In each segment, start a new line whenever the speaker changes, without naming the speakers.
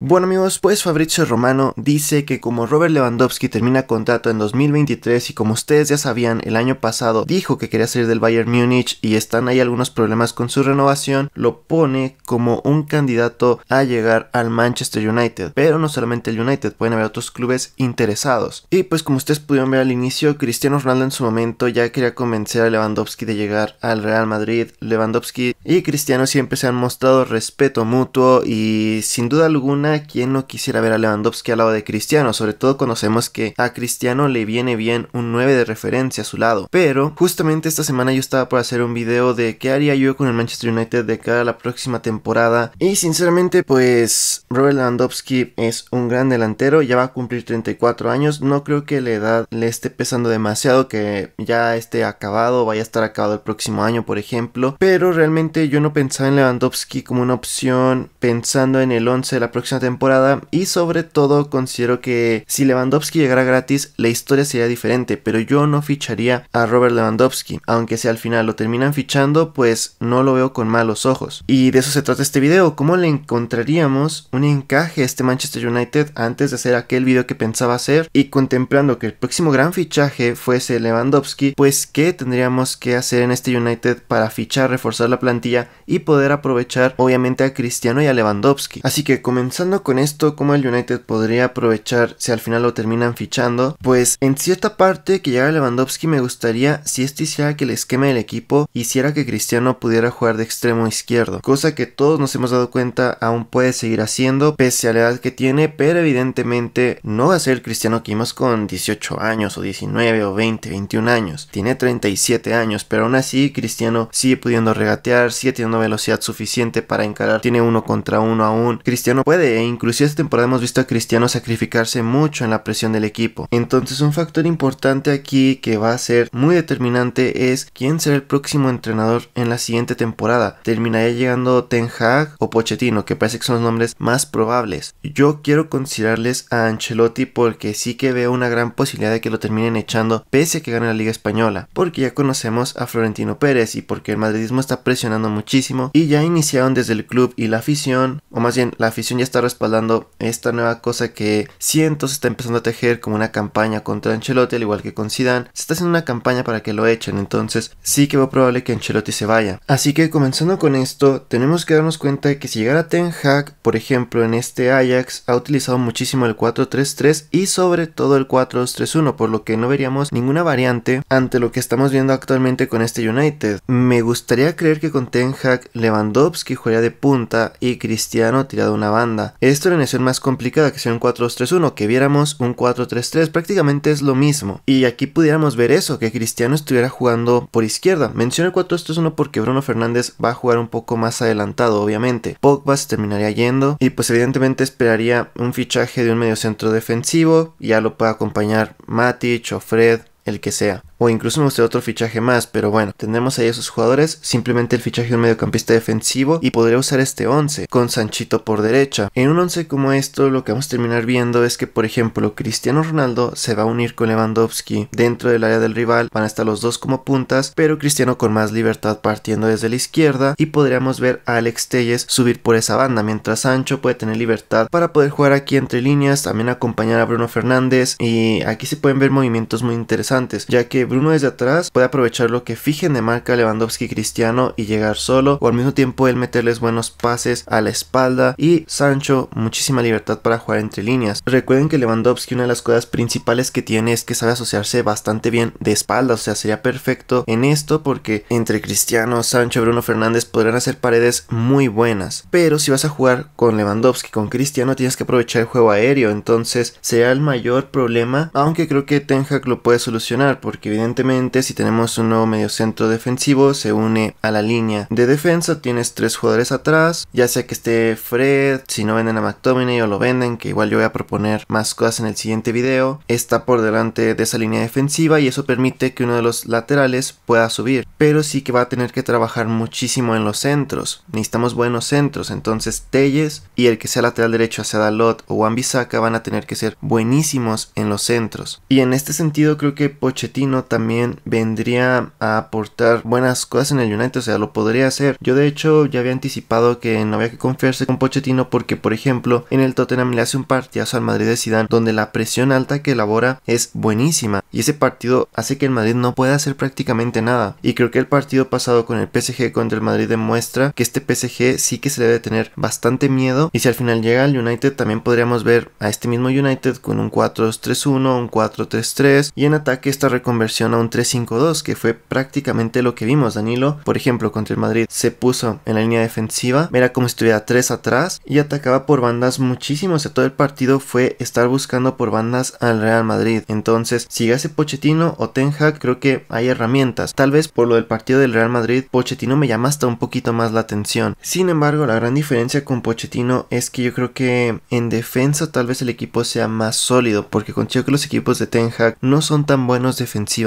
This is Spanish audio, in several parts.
Bueno amigos, pues Fabrizio Romano dice que como Robert Lewandowski termina contrato en 2023 y como ustedes ya sabían, el año pasado dijo que quería salir del Bayern Múnich y están ahí algunos problemas con su renovación, lo pone como un candidato a llegar al Manchester United. Pero no solamente el United, pueden haber otros clubes interesados. Y pues como ustedes pudieron ver al inicio, Cristiano Ronaldo en su momento ya quería convencer a Lewandowski de llegar al Real Madrid. Lewandowski y Cristiano siempre se han mostrado respeto mutuo y sin duda alguna quien no quisiera ver a Lewandowski al lado de Cristiano? Sobre todo conocemos que a Cristiano le viene bien un 9 de referencia a su lado. Pero justamente esta semana yo estaba por hacer un video de qué haría yo con el Manchester United de cara a la próxima temporada. Y sinceramente, pues Robert Lewandowski es un gran delantero, ya va a cumplir 34 años. No creo que la edad le esté pesando demasiado, que ya esté acabado, vaya a estar acabado el próximo año, por ejemplo. Pero realmente yo no pensaba en Lewandowski como una opción pensando en el 11 de la próxima temporada y sobre todo considero que si Lewandowski llegara gratis la historia sería diferente, pero yo no ficharía a Robert Lewandowski, aunque si al final lo terminan fichando, pues no lo veo con malos ojos. Y de eso se trata este video, cómo le encontraríamos un encaje a este Manchester United antes de hacer aquel video que pensaba hacer y contemplando que el próximo gran fichaje fuese Lewandowski, pues qué tendríamos que hacer en este United para fichar, reforzar la plantilla y poder aprovechar obviamente a Cristiano y a Lewandowski. Así que comenzando con esto cómo el United podría aprovechar si al final lo terminan fichando, pues en cierta parte que ya Lewandowski me gustaría si esto hiciera que el esquema del equipo hiciera que Cristiano pudiera jugar de extremo izquierdo, cosa que todos nos hemos dado cuenta aún puede seguir haciendo pese a la edad que tiene, pero evidentemente no va a ser Cristiano que vimos con 18 años o 19 o 20, 21 años, tiene 37 años, pero aún así Cristiano sigue pudiendo regatear, sigue teniendo velocidad suficiente para encarar, tiene uno contra uno aún, Cristiano puede inclusive esta temporada hemos visto a Cristiano sacrificarse mucho en la presión del equipo. Entonces un factor importante aquí que va a ser muy determinante es quién será el próximo entrenador en la siguiente temporada. ¿Terminaría llegando Ten Hag o Pochettino? Que parece que son los nombres más probables. Yo quiero considerarles a Ancelotti porque sí que veo una gran posibilidad de que lo terminen echando pese a que gane la Liga Española. Porque ya conocemos a Florentino Pérez y porque el madridismo está presionando muchísimo y ya iniciaron desde el club y la afición, o más bien la afición ya está respaldando esta nueva cosa que siento se está empezando a tejer como una campaña contra Ancelotti, al igual que con Zidane. Se está haciendo una campaña para que lo echen, entonces sí que va probable que Ancelotti se vaya. Así que comenzando con esto, tenemos que darnos cuenta de que si llegara Ten Hag, por ejemplo, en este Ajax, ha utilizado muchísimo el 4-3-3 y sobre todo el 4 3 1 por lo que no veríamos ninguna variante ante lo que estamos viendo actualmente con este United. Me gustaría creer que con Ten Hag, Lewandowski jugaría de punta y Cristiano tirado una banda. Esto la alineación más complicada que sea un 4-2-3-1, que viéramos un 4-3-3, prácticamente es lo mismo. Y aquí pudiéramos ver eso, que Cristiano estuviera jugando por izquierda. Menciono el 4-2-3-1 porque Bruno Fernández va a jugar un poco más adelantado, obviamente. Pogba se terminaría yendo y pues evidentemente esperaría un fichaje de un medio centro defensivo, ya lo puede acompañar Matic o Fred, el que sea o incluso me gustaría otro fichaje más, pero bueno, tendremos ahí a esos jugadores, simplemente el fichaje de un mediocampista defensivo y podría usar este 11 con Sanchito por derecha. En un 11 como esto lo que vamos a terminar viendo es que por ejemplo Cristiano Ronaldo se va a unir con Lewandowski dentro del área del rival, van a estar los dos como puntas, pero Cristiano con más libertad partiendo desde la izquierda y podríamos ver a Alex Telles subir por esa banda, mientras Sancho puede tener libertad para poder jugar aquí entre líneas, también acompañar a Bruno Fernández y aquí se pueden ver movimientos muy interesantes, ya que Bruno desde atrás puede aprovechar lo que fijen de marca Lewandowski y Cristiano y llegar solo, o al mismo tiempo él meterles buenos pases a la espalda y Sancho muchísima libertad para jugar entre líneas. Recuerden que Lewandowski una de las cosas principales que tiene es que sabe asociarse bastante bien de espalda, o sea, sería perfecto en esto porque entre Cristiano, Sancho, Bruno Fernández podrán hacer paredes muy buenas, pero si vas a jugar con Lewandowski, con Cristiano tienes que aprovechar el juego aéreo, entonces será el mayor problema, aunque creo que Ten Hag lo puede solucionar porque evidentemente si tenemos un nuevo medio centro defensivo se une a la línea de defensa, tienes tres jugadores atrás, ya sea que esté Fred, si no venden a McTominay o lo venden, que igual yo voy a proponer más cosas en el siguiente video, está por delante de esa línea defensiva y eso permite que uno de los laterales pueda subir, pero sí que va a tener que trabajar muchísimo en los centros, necesitamos buenos centros, entonces Telles y el que sea lateral derecho, sea Dalot o Wan-Bissaka van a tener que ser buenísimos en los centros. Y en este sentido creo que Pochettino también vendría a aportar buenas cosas en el United, o sea, lo podría hacer. Yo de hecho ya había anticipado que no había que confiarse con Pochettino porque, por ejemplo, en el Tottenham le hace un partidazo al Madrid de Zidane donde la presión alta que elabora es buenísima y ese partido hace que el Madrid no pueda hacer prácticamente nada. Y creo que el partido pasado con el PSG contra el Madrid demuestra que este PSG sí que se debe tener bastante miedo y si al final llega al United también podríamos ver a este mismo United con un 4-3-1, un 4-3-3 y en ataque esta reconversión a un 3-5-2, que fue prácticamente lo que vimos. Danilo, por ejemplo, contra el Madrid, se puso en la línea defensiva, mira como si estuviera 3 atrás y atacaba por bandas muchísimo. O sea, todo el partido fue estar buscando por bandas al Real Madrid. Entonces, si hace Pochettino o Ten Hag, creo que hay herramientas. Tal vez por lo del partido del Real Madrid, Pochettino me llama hasta un poquito más la atención. Sin embargo, la gran diferencia con Pochettino es que yo creo que en defensa tal vez el equipo sea más sólido, porque considero que los equipos de Ten Hag no son tan buenos defensivos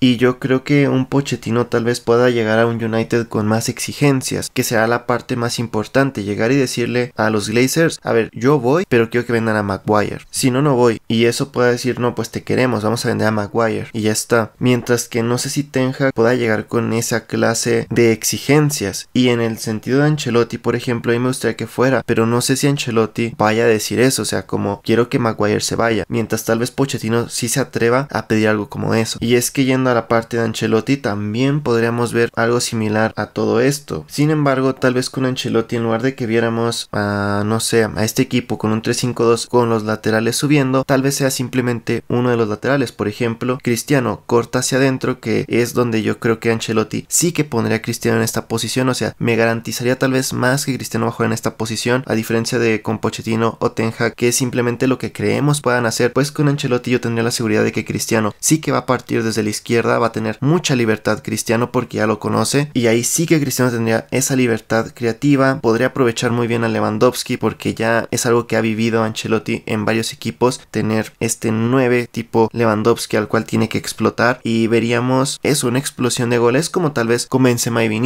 y yo creo que un Pochettino tal vez pueda llegar a un United con más exigencias, que será la parte más importante, llegar y decirle a los Glazers, a ver, yo voy, pero quiero que vendan a Maguire. Si no, no voy. Y eso pueda decir, no, pues te queremos, vamos a vender a Maguire. Y ya está. Mientras que no sé si Tenja pueda llegar con esa clase de exigencias. Y en el sentido de Ancelotti, por ejemplo, ahí me gustaría que fuera, pero no sé si Ancelotti vaya a decir eso, o sea, como quiero que Maguire se vaya, mientras tal vez Pochettino sí se atreva a pedir algo como eso. Y es que yendo a la parte de Ancelotti también podríamos ver algo similar a todo esto. Sin embargo, tal vez con Ancelotti en lugar de que viéramos a, no sé, a este equipo con un 3-5-2 con los laterales subiendo, tal vez sea simplemente uno de los laterales. Por ejemplo, Cristiano corta hacia adentro, que es donde yo creo que Ancelotti sí que pondría a Cristiano en esta posición. O sea, me garantizaría tal vez más que Cristiano va en esta posición, a diferencia de con Pochettino o Tenja, que es simplemente lo que creemos puedan hacer. Pues con Ancelotti yo tendría la seguridad de que Cristiano sí que va a partir desde la izquierda, va a tener mucha libertad Cristiano porque ya lo conoce y ahí sí que Cristiano tendría esa libertad creativa, podría aprovechar muy bien a Lewandowski porque ya es algo que ha vivido Ancelotti en varios equipos, tener este 9 tipo Lewandowski al cual tiene que explotar y veríamos eso, una explosión de goles como tal vez comience Benzema en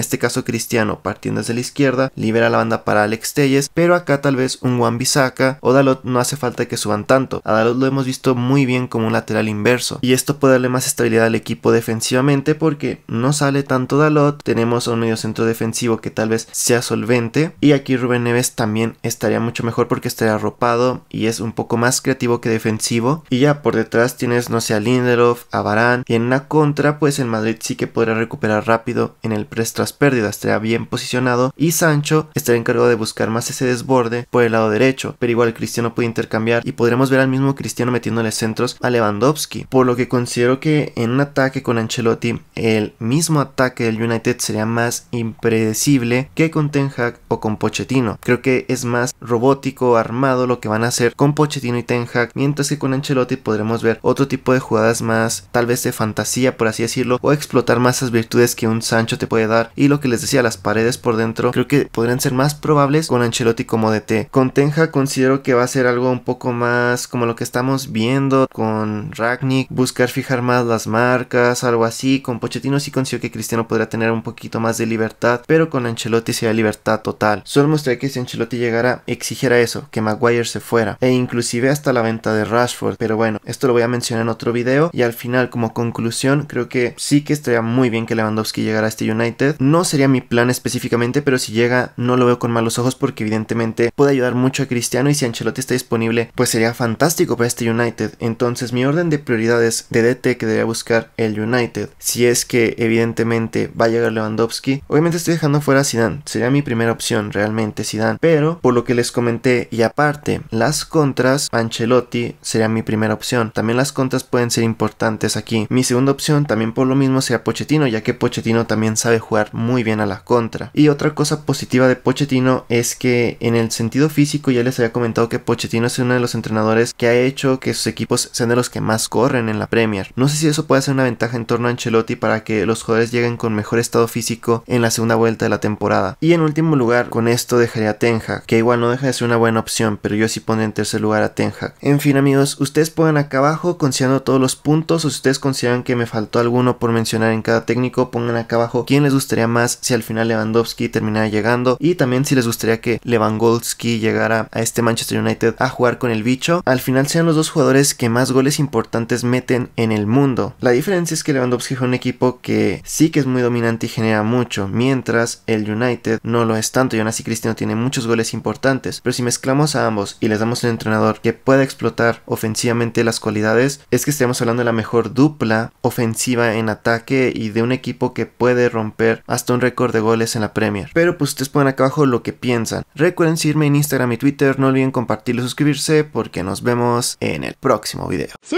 este caso Cristiano partiendo desde la izquierda, libera la banda para Alex Telles, pero acá tal vez un Juan Bisaca o Dalot no hace falta que suban tanto, a Dalot lo hemos visto muy bien como un lateral inverso y esto puede darle más estabilidad al equipo defensivamente porque no sale tanto Dalot, tenemos un medio centro defensivo que tal vez sea solvente y aquí Rubén Neves también estaría mucho mejor porque estaría arropado y es un poco más creativo que defensivo y ya por detrás tienes no sé a Lindelof, a Barán y en una contra pues el Madrid sí que podrá recuperar rápido en el press tras pérdida, estaría bien posicionado y Sancho estaría encargado de buscar más ese desborde por el lado derecho, pero igual Cristiano puede intercambiar y podremos ver al mismo Cristiano metiéndole centros a Lewandowski, por lo que considero creo que en un ataque con Ancelotti, el mismo ataque del United sería más impredecible que con Ten Hag o con Pochettino. Creo que es más robótico, armado lo que van a hacer con Pochettino y Ten Hag, mientras que con Ancelotti podremos ver otro tipo de jugadas más, tal vez de fantasía, por así decirlo, o explotar más las virtudes que un Sancho te puede dar. Y lo que les decía, las paredes por dentro, creo que podrían ser más probables con Ancelotti como DT. Con Ten Hag considero que va a ser algo un poco más como lo que estamos viendo con Ragnick, buscar fijar más las marcas, algo así. Con Pochettino sí consigo que Cristiano podría tener un poquito más de libertad, pero con Ancelotti Sería libertad total. Solo mostré que si Ancelotti llegara, exigiera eso, que Maguire se fuera, e inclusive hasta la venta de Rashford. Pero bueno, esto lo voy a mencionar en otro video. Y al final, como conclusión, creo que sí que estaría muy bien que Lewandowski llegara a este United. No sería mi plan específicamente, pero si llega, no lo veo con malos ojos porque evidentemente puede ayudar mucho a Cristiano. Y si Ancelotti está disponible, pues sería fantástico para este United. Entonces, mi orden de prioridades de que debería buscar el United. Si es que evidentemente va a llegar Lewandowski, obviamente estoy dejando fuera a Zidane. Sería mi primera opción realmente Zidane, pero por lo que les comenté y aparte las contras, Ancelotti sería mi primera opción. También las contras pueden ser importantes aquí. Mi segunda opción también por lo mismo sería Pochettino, ya que Pochettino también sabe jugar muy bien a la contra. Y otra cosa positiva de Pochettino es que en el sentido físico ya les había comentado que Pochettino es uno de los entrenadores que ha hecho que sus equipos sean de los que más corren en la Premier. No sé si eso puede ser una ventaja en torno a Ancelotti para que los jugadores lleguen con mejor estado físico en la segunda vuelta de la temporada. Y en último lugar, con esto dejaría a Tenja, que igual no deja de ser una buena opción, pero yo sí pondré en tercer lugar a Tenja. En fin, amigos, ustedes pongan acá abajo considerando todos los puntos o si ustedes consideran que me faltó alguno por mencionar en cada técnico, pongan acá abajo quién les gustaría más si al final Lewandowski terminara llegando y también si les gustaría que Lewandowski llegara a este Manchester United a jugar con el bicho. Al final sean los dos jugadores que más goles importantes meten en el mundo. La diferencia es que Lewandowski es un equipo que sí que es muy dominante y genera mucho, mientras el United no lo es tanto y aún así Cristiano tiene muchos goles importantes, pero si mezclamos a ambos y les damos un entrenador que pueda explotar ofensivamente las cualidades, es que estamos hablando de la mejor dupla ofensiva en ataque y de un equipo que puede romper hasta un récord de goles en la Premier. Pero pues ustedes ponen acá abajo lo que piensan. Recuerden seguirme en Instagram y Twitter, no olviden compartirlo y suscribirse porque nos vemos en el próximo video. ¡Sí!